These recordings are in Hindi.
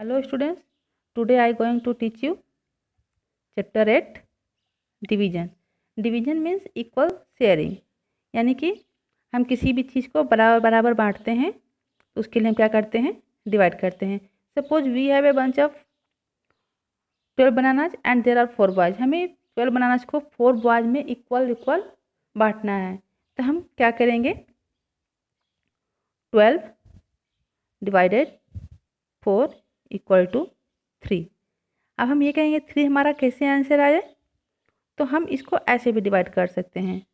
hello students today I going to teach you chapter eight division division means equal sharing यानी कि हम किसी भी चीज़ को बराबर बराबर बांटते हैं तो उसके लिए हम क्या करते हैं डिवाइड करते हैं suppose we have a bunch of twelve bananas and there are four boys हमें ट्वेल्व बनानाज को फोर बॉयज में इक्वल इक्वल बांटना है तो हम क्या करेंगे twelve divided four equal to three अब हम ये कहेंगे थ्री हमारा कैसे आंसर आए तो हम इसको ऐसे भी डिवाइड कर सकते हैं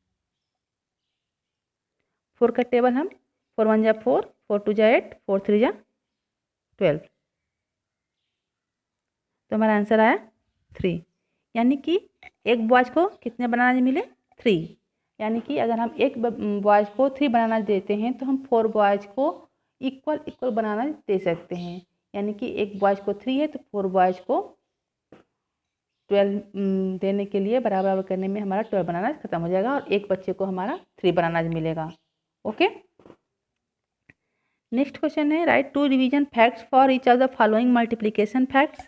फोर का टेबल हम फोर वन जा फोर फोर टू जा एट फोर थ्री जा ट्वेल्व तो हमारा आंसर आया थ्री यानी कि एक बॉयज को कितने बनाना मिले थ्री यानी कि अगर हम एक बॉयज को थ्री बनाना देते हैं तो हम फोर बॉयज को इक्वल इक्वल बनाना दे सकते हैं यानी कि एक बॉयज को थ्री है तो फोर बॉयज को ट्वेल्व देने के लिए बराबर बराबर करने में हमारा ट्वेल्व बनाना खत्म हो जाएगा और एक बच्चे को हमारा थ्री बनाना मिलेगा ओके नेक्स्ट क्वेश्चन है write two division facts for each of the following multiplication facts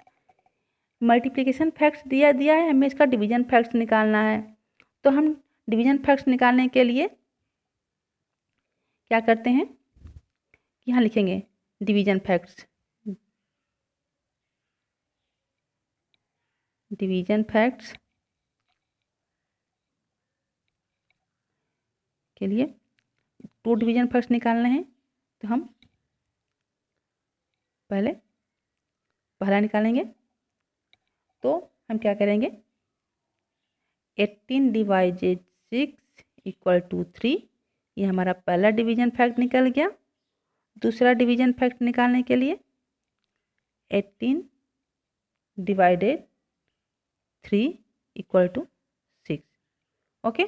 multiplication facts दिया दिया है हमें इसका डिवीजन फैक्ट्स निकालना है तो हम डिवीजन फैक्ट्स निकालने के लिए क्या करते हैं यहाँ लिखेंगे डिवीजन फैक्ट्स डिवीजन फैक्ट्स के लिए टू डिवीजन फैक्ट्स निकालने हैं तो हम पहले पहला निकालेंगे तो हम क्या करेंगे एट्टीन डिवाइजेड सिक्स इक्वल टू थ्री ये हमारा पहला डिवीजन फैक्ट निकल गया दूसरा डिवीजन फैक्ट निकालने के लिए eighteen divided three equal to six okay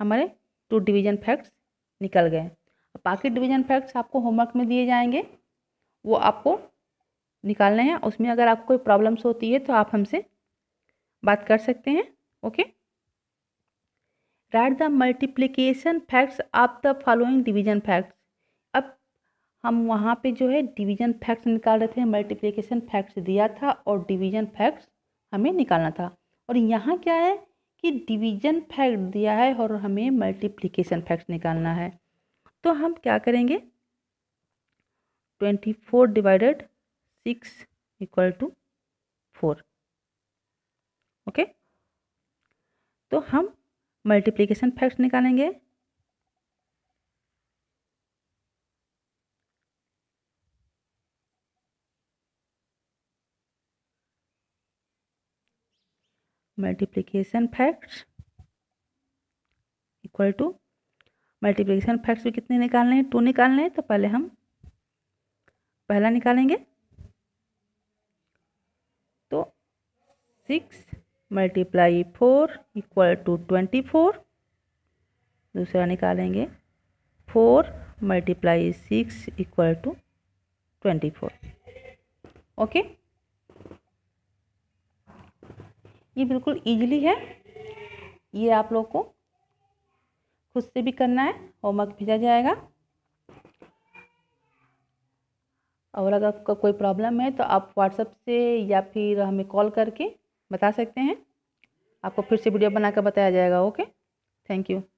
हमारे टू डिवीजन फैक्ट्स निकल गए बाकी डिवीजन फैक्ट्स आपको होमवर्क में दिए जाएंगे वो आपको निकालने हैं उसमें अगर आपको कोई प्रॉब्लम्स होती है तो आप हमसे बात कर सकते हैं okay write the multiplication facts of the following division facts अब हम वहाँ पे जो है डिवीजन फैक्ट्स निकाल रहे थे मल्टीप्लीकेशन फैक्ट्स दिया था और डिवीजन फैक्ट्स हमें निकालना था और यहाँ क्या है कि डिवीजन फैक्ट दिया है और हमें मल्टीप्लिकेशन फैक्ट निकालना है तो हम क्या करेंगे twenty four divided six equal to four okay तो हम मल्टीप्लिकेशन फैक्ट निकालेंगे multiplication facts equal to multiplication facts भी कितने निकालने हैं टू निकालने हैं तो पहले हम पहला निकालेंगे तो six multiply four equal to twenty four दूसरा निकालेंगे four multiply six equal to twenty four okay ये बिल्कुल ईजिली है ये आप लोग को खुद से भी करना है होमवर्क भेजा जाएगा और अगर आपका कोई प्रॉब्लम है तो आप व्हाट्सएप से या फिर हमें कॉल करके बता सकते हैं आपको फिर से वीडियो बनाकर बताया जाएगा ओके थैंक यू